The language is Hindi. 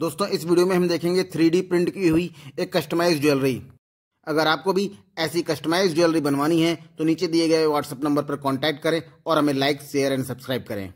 दोस्तों इस वीडियो में हम देखेंगे थ्री प्रिंट की हुई एक कस्टमाइज ज्वेलरी अगर आपको भी ऐसी कस्टमाइज ज्वेलरी बनवानी है तो नीचे दिए गए व्हाट्सअप नंबर पर कॉन्टैक्ट करें और हमें लाइक शेयर एंड सब्सक्राइब करें